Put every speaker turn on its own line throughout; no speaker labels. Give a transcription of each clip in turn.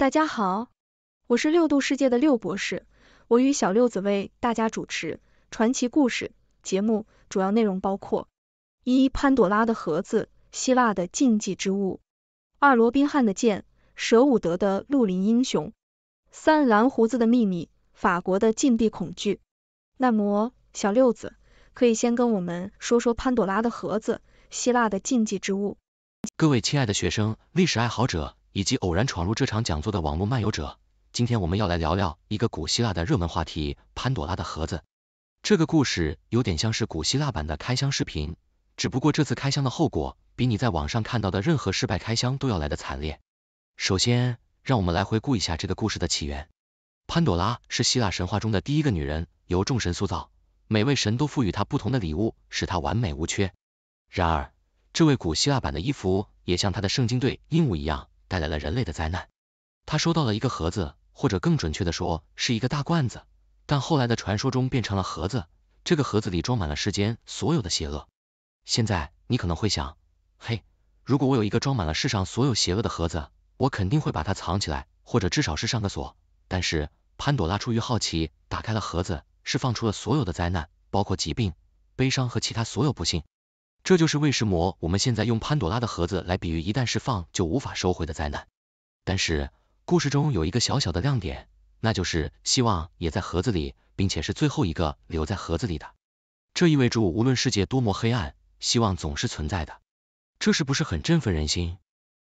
大家好，我是六度世界的六博士，我与小六子为大家主持传奇故事节目，主要内容包括：一、潘朵拉的盒子，希腊的禁忌之物；二、罗宾汉的剑，舍伍德的绿林英雄；三、蓝胡子的秘密，法国的禁闭恐惧。那么，小六子可以先跟我们说说潘朵拉的盒子，希腊的禁忌之物。
各位亲爱的学生、历史爱好者。以及偶然闯入这场讲座的网络漫游者，今天我们要来聊聊一个古希腊的热门话题——潘朵拉的盒子。这个故事有点像是古希腊版的开箱视频，只不过这次开箱的后果比你在网上看到的任何失败开箱都要来得惨烈。首先，让我们来回顾一下这个故事的起源。潘朵拉是希腊神话中的第一个女人，由众神塑造，每位神都赋予她不同的礼物，使她完美无缺。然而，这位古希腊版的伊芙也像她的圣经队鹦鹉一样。带来了人类的灾难。他收到了一个盒子，或者更准确的说，是一个大罐子，但后来的传说中变成了盒子。这个盒子里装满了世间所有的邪恶。现在你可能会想，嘿，如果我有一个装满了世上所有邪恶的盒子，我肯定会把它藏起来，或者至少是上个锁。但是潘朵拉出于好奇，打开了盒子，释放出了所有的灾难，包括疾病、悲伤和其他所有不幸。这就是为什魔，我们现在用潘朵拉的盒子来比喻，一旦释放就无法收回的灾难。但是故事中有一个小小的亮点，那就是希望也在盒子里，并且是最后一个留在盒子里的。这意味着无论世界多么黑暗，希望总是存在的。这是不是很振奋人心？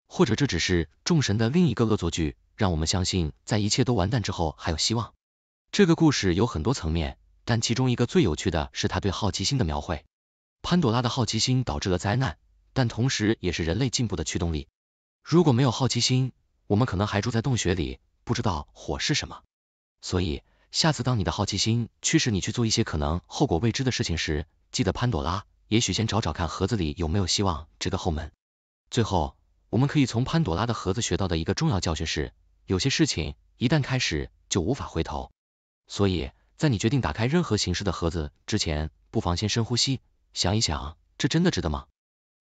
或者这只是众神的另一个恶作剧，让我们相信在一切都完蛋之后还有希望？这个故事有很多层面，但其中一个最有趣的是他对好奇心的描绘。潘朵拉的好奇心导致了灾难，但同时也是人类进步的驱动力。如果没有好奇心，我们可能还住在洞穴里，不知道火是什么。所以，下次当你的好奇心驱使你去做一些可能后果未知的事情时，记得潘朵拉，也许先找找看盒子里有没有希望这个后门。最后，我们可以从潘朵拉的盒子学到的一个重要教训是，有些事情一旦开始就无法回头。所以在你决定打开任何形式的盒子之前，不妨先深呼吸。想一想，这真的值得吗？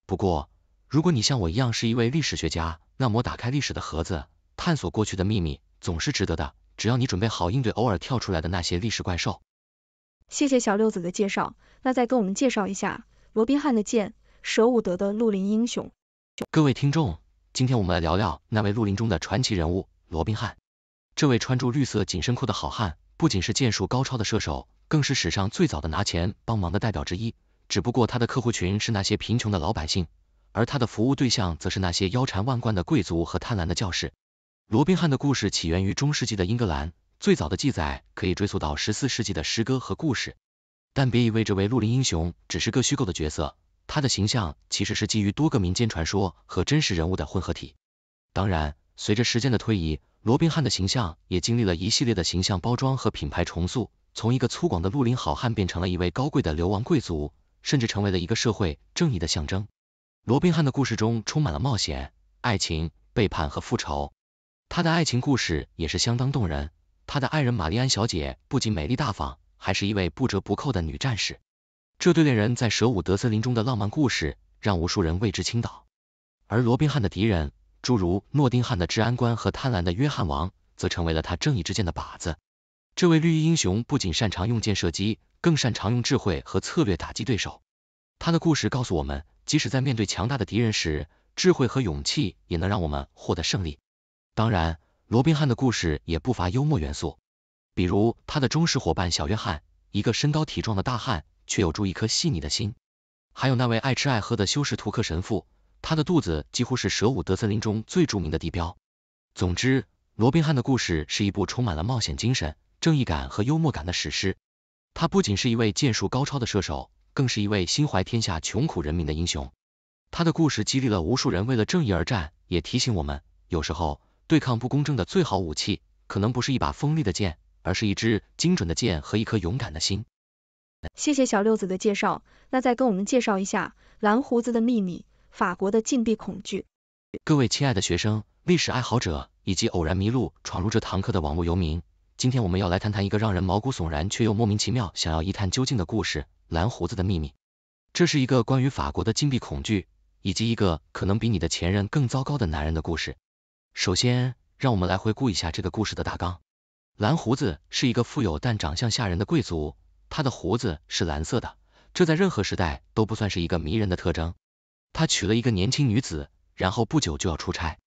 不过，如果你像我一样是一位历史学家，那么打开历史的盒子，探索过去的秘密，总是值得的。只要你准备好应对偶尔跳出来的那些历史怪兽。
谢谢小六子的介绍，那再跟我们介绍一下罗宾汉的剑，舍伍德的绿林英雄。
各位听众，今天我们来聊聊那位绿林中的传奇人物罗宾汉。这位穿着绿色紧身裤的好汉，不仅是剑术高超的射手，更是史上最早的拿钱帮忙的代表之一。只不过他的客户群是那些贫穷的老百姓，而他的服务对象则是那些腰缠万贯的贵族和贪婪的教士。罗宾汉的故事起源于中世纪的英格兰，最早的记载可以追溯到十四世纪的诗歌和故事。但别以为这位绿林英雄只是个虚构的角色，他的形象其实是基于多个民间传说和真实人物的混合体。当然，随着时间的推移，罗宾汉的形象也经历了一系列的形象包装和品牌重塑，从一个粗犷的绿林好汉变成了一位高贵的流亡贵族。甚至成为了一个社会正义的象征。罗宾汉的故事中充满了冒险、爱情、背叛和复仇。他的爱情故事也是相当动人。他的爱人玛丽安小姐不仅美丽大方，还是一位不折不扣的女战士。这对恋人在舍伍德森林中的浪漫故事，让无数人为之倾倒。而罗宾汉的敌人，诸如诺丁汉的治安官和贪婪的约翰王，则成为了他正义之剑的靶子。这位绿衣英雄不仅擅长用箭射击，更擅长用智慧和策略打击对手。他的故事告诉我们，即使在面对强大的敌人时，智慧和勇气也能让我们获得胜利。当然，罗宾汉的故事也不乏幽默元素，比如他的忠实伙伴小约翰，一个身高体壮的大汉，却有住一颗细腻的心；还有那位爱吃爱喝的修士图克神父，他的肚子几乎是舍伍德森林中最著名的地标。总之，罗宾汉的故事是一部充满了冒险精神。正义感和幽默感的史诗。他不仅是一位剑术高超的射手，更是一位心怀天下穷苦人民的英雄。他的故事激励了无数人为了正义而战，也提醒我们，有时候对抗不公正的最好武器，可能不是一把锋利的剑，而是一支精准的箭和一颗勇敢的心。
谢谢小六子的介绍，那再跟我们介绍一下《蓝胡子的秘密》、法国的禁闭恐惧。
各位亲爱的学生、历史爱好者以及偶然迷路闯入这堂课的网络游民。今天我们要来谈谈一个让人毛骨悚然却又莫名其妙、想要一探究竟的故事——蓝胡子的秘密。这是一个关于法国的金币恐惧以及一个可能比你的前任更糟糕的男人的故事。首先，让我们来回顾一下这个故事的大纲。蓝胡子是一个富有但长相吓人的贵族，他的胡子是蓝色的，这在任何时代都不算是一个迷人的特征。他娶了一个年轻女子，然后不久就要出差。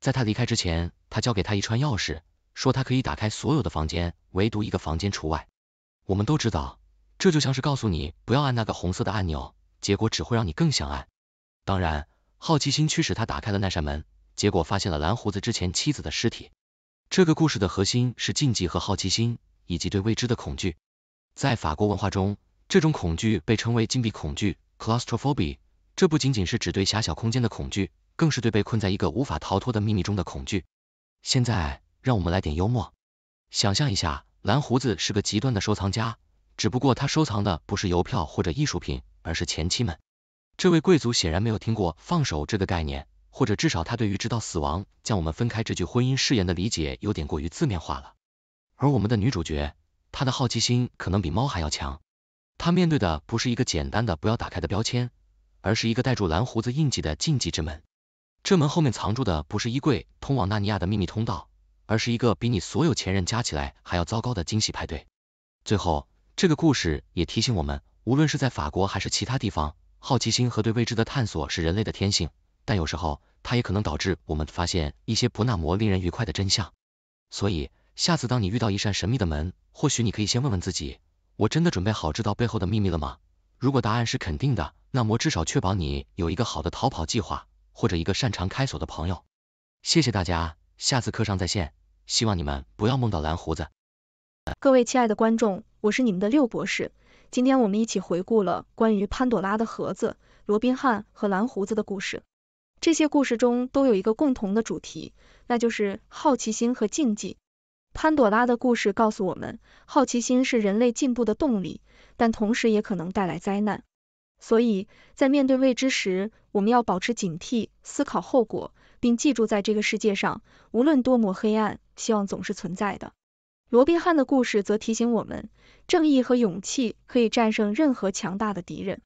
在他离开之前，他交给他一串钥匙。说他可以打开所有的房间，唯独一个房间除外。我们都知道，这就像是告诉你不要按那个红色的按钮，结果只会让你更想按。当然，好奇心驱使他打开了那扇门，结果发现了蓝胡子之前妻子的尸体。这个故事的核心是禁忌和好奇心，以及对未知的恐惧。在法国文化中，这种恐惧被称为禁闭恐惧 （claustrophobia）。这不仅仅是指对狭小空间的恐惧，更是对被困在一个无法逃脱的秘密中的恐惧。现在。让我们来点幽默，想象一下，蓝胡子是个极端的收藏家，只不过他收藏的不是邮票或者艺术品，而是前妻们。这位贵族显然没有听过“放手”这个概念，或者至少他对于“直到死亡将我们分开”这句婚姻誓言的理解有点过于字面化了。而我们的女主角，她的好奇心可能比猫还要强，她面对的不是一个简单的“不要打开”的标签，而是一个带住蓝胡子印记的禁忌之门。这门后面藏住的不是衣柜，通往纳尼亚的秘密通道。而是一个比你所有前任加起来还要糟糕的惊喜派对。最后，这个故事也提醒我们，无论是在法国还是其他地方，好奇心和对未知的探索是人类的天性，但有时候它也可能导致我们发现一些不那么令人愉快的真相。所以，下次当你遇到一扇神秘的门，或许你可以先问问自己：我真的准备好知道背后的秘密了吗？如果答案是肯定的，那么至少确保你有一个好的逃跑计划，或者一个擅长开锁的朋友。谢谢大家。下次课上再见，希望你们不要梦到蓝胡子。
各位亲爱的观众，我是你们的六博士。今天我们一起回顾了关于潘朵拉的盒子、罗宾汉和蓝胡子的故事。这些故事中都有一个共同的主题，那就是好奇心和禁忌。潘朵拉的故事告诉我们，好奇心是人类进步的动力，但同时也可能带来灾难。所以在面对未知时，我们要保持警惕，思考后果，并记住，在这个世界上，无论多么黑暗，希望总是存在的。罗宾汉的故事则提醒我们，正义和勇气可以战胜任何强大的敌人。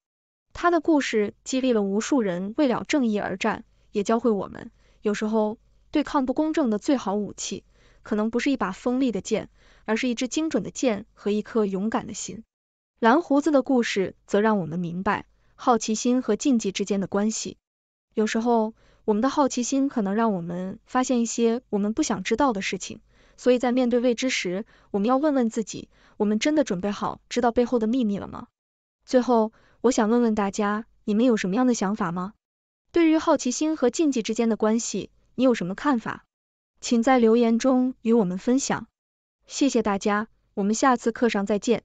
他的故事激励了无数人为了正义而战，也教会我们，有时候对抗不公正的最好武器，可能不是一把锋利的剑，而是一支精准的箭和一颗勇敢的心。蓝胡子的故事则让我们明白好奇心和禁忌之间的关系。有时候，我们的好奇心可能让我们发现一些我们不想知道的事情。所以在面对未知时，我们要问问自己：我们真的准备好知道背后的秘密了吗？最后，我想问问大家，你们有什么样的想法吗？对于好奇心和禁忌之间的关系，你有什么看法？请在留言中与我们分享。谢谢大家，我们下次课上再见。